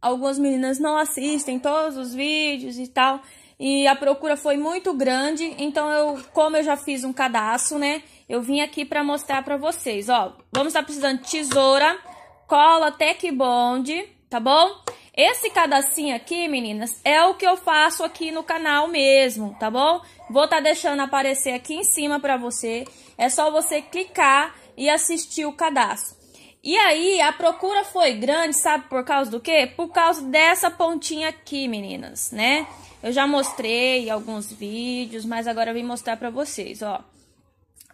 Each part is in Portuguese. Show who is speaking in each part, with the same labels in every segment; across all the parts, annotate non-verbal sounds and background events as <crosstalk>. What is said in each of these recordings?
Speaker 1: algumas meninas não assistem todos os vídeos e tal. E a procura foi muito grande, então eu, como eu já fiz um cadastro, né? Eu vim aqui para mostrar para vocês, ó. Vamos estar tá precisando de tesoura, cola Tech Bond, tá bom? Esse cadacinho aqui, meninas, é o que eu faço aqui no canal mesmo, tá bom? Vou estar tá deixando aparecer aqui em cima para você. É só você clicar e assistir o cadastro. E aí, a procura foi grande, sabe por causa do quê? Por causa dessa pontinha aqui, meninas, né? Eu já mostrei alguns vídeos, mas agora vim mostrar pra vocês, ó.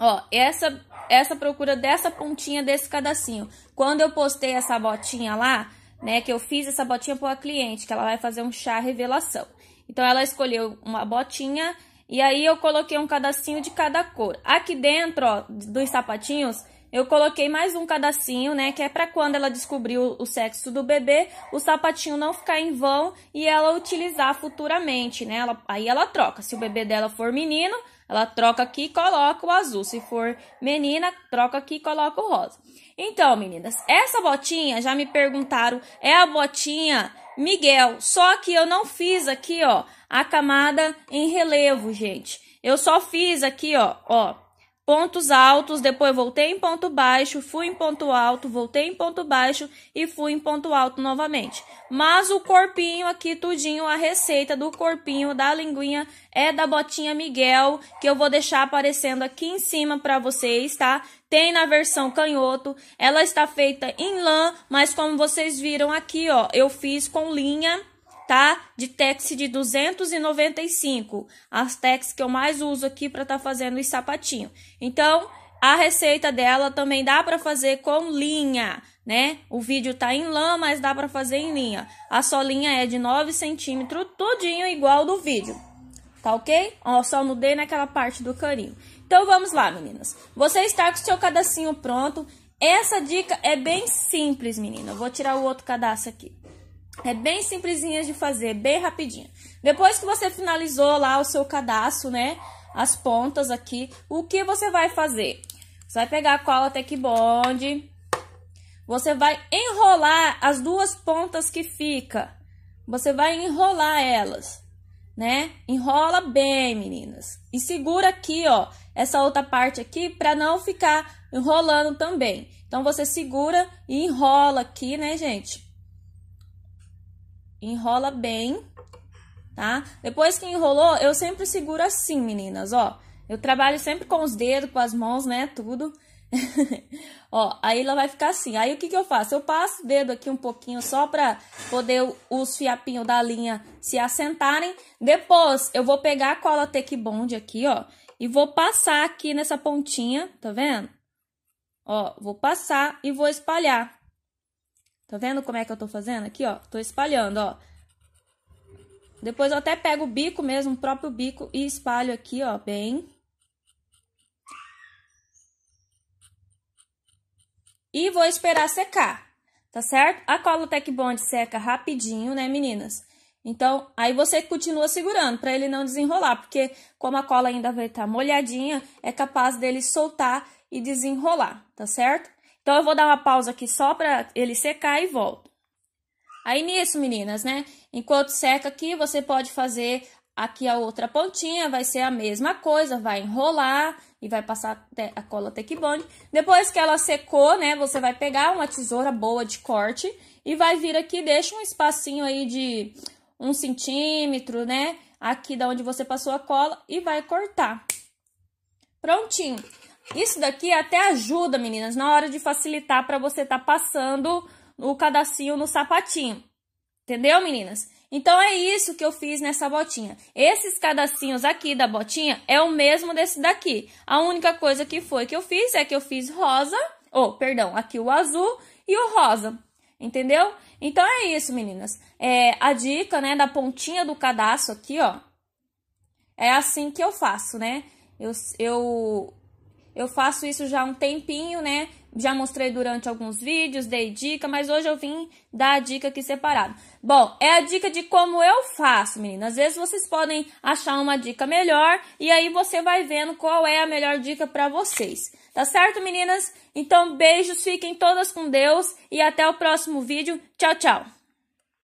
Speaker 1: Ó, essa, essa procura dessa pontinha desse cadacinho. Quando eu postei essa botinha lá, né, que eu fiz essa botinha pra cliente, que ela vai fazer um chá revelação. Então, ela escolheu uma botinha e aí eu coloquei um cadacinho de cada cor. Aqui dentro, ó, dos sapatinhos, eu coloquei mais um cadacinho, né? Que é para quando ela descobrir o, sexo do bebê, o sapatinho não ficar em vão e ela utilizar futuramente, né? Ela, aí ela troca. Se o bebê dela for menino, ela troca aqui e coloca o azul. Se for menina, troca aqui e coloca o rosa. Então, meninas, essa botinha, já me perguntaram, é a botinha Miguel. Só que eu não fiz aqui, ó, a camada em relevo, gente. Eu só fiz aqui, ó, ó, pontos altos, depois voltei em ponto baixo, fui em ponto alto, voltei em ponto baixo e fui em ponto alto novamente. Mas o corpinho aqui tudinho, a receita do corpinho da linguinha é da botinha Miguel, que eu vou deixar aparecendo aqui em cima para vocês, tá? Tem na versão canhoto. Ela está feita em lã, mas como vocês viram aqui, ó, eu fiz com linha tá? De tex de 295. As tex que eu mais uso aqui para tá fazendo os sapatinhos. Então, a receita dela também dá para fazer com linha, né? O vídeo tá em lã, mas dá para fazer em linha. A solinha é de 9 centímetros, tudinho igual do vídeo. Tá ok? Ó, só mudei naquela parte do carinho. Então, vamos lá, meninas. Você está com o seu cadacinho pronto. Essa dica é bem simples, menina. Eu vou tirar o outro cadastro aqui. É bem simplesinha de fazer, bem rapidinho. Depois que você finalizou lá o seu cadastro, né? As pontas aqui, o que você vai fazer? Você vai pegar a cola Tech Bond, você vai enrolar as duas pontas que fica. Você vai enrolar elas, né? Enrola bem, meninas. E segura aqui, ó, essa outra parte aqui para não ficar enrolando também. Então você segura e enrola aqui, né, gente? Enrola bem, tá? Depois que enrolou, eu sempre seguro assim, meninas, ó. Eu trabalho sempre com os dedos, com as mãos, né, tudo. <laughs> ó, aí ela vai ficar assim. Aí o que que eu faço? Eu passo o dedo aqui um pouquinho só pra poder os fiapinhos da linha se assentarem. Depois eu vou pegar a cola Take Bond aqui, ó, e vou passar aqui nessa pontinha, tá vendo? Ó, vou passar e vou espalhar. Tá vendo como é que eu tô fazendo? Aqui, ó, tô espalhando, ó. Depois eu até pego o bico mesmo, o próprio bico, e espalho aqui, ó, bem. E vou esperar secar, tá certo? A cola Tec Bond seca rapidinho, né, meninas? Então, aí você continua segurando para ele não desenrolar, porque como a cola ainda vai estar tá molhadinha, é capaz dele soltar e desenrolar, tá certo? Então eu vou dar uma pausa aqui só para ele secar e volto. Aí nisso, meninas, né? Enquanto seca aqui, você pode fazer aqui a outra pontinha, vai ser a mesma coisa, vai enrolar e vai passar a cola Tech Bond. Depois que ela secou, né, você vai pegar uma tesoura boa de corte e vai vir aqui, deixa um espacinho aí de um centímetro, né, aqui da onde você passou a cola e vai cortar. Prontinho. Isso daqui até ajuda, meninas, na hora de facilitar para você estar tá passando o cadacinho no sapatinho. Entendeu, meninas? Então é isso que eu fiz nessa botinha. Esses cadacinhos aqui da botinha é o mesmo desse daqui. A única coisa que foi que eu fiz é que eu fiz rosa, ou oh, perdão, aqui o azul e o rosa. Entendeu? Então é isso, meninas. É, a dica, né, da pontinha do cadastro aqui, ó. É assim que eu faço, né? Eu, eu eu faço isso já há um tempinho, né? Já mostrei durante alguns vídeos, dei dica, mas hoje eu vim dar a dica aqui separado. Bom, é a dica de como eu faço, meninas. Às vezes vocês podem achar uma dica melhor e aí você vai vendo qual é a melhor dica para vocês. Tá certo, meninas? Então, beijos, fiquem todas com Deus e até o próximo vídeo. Tchau, tchau!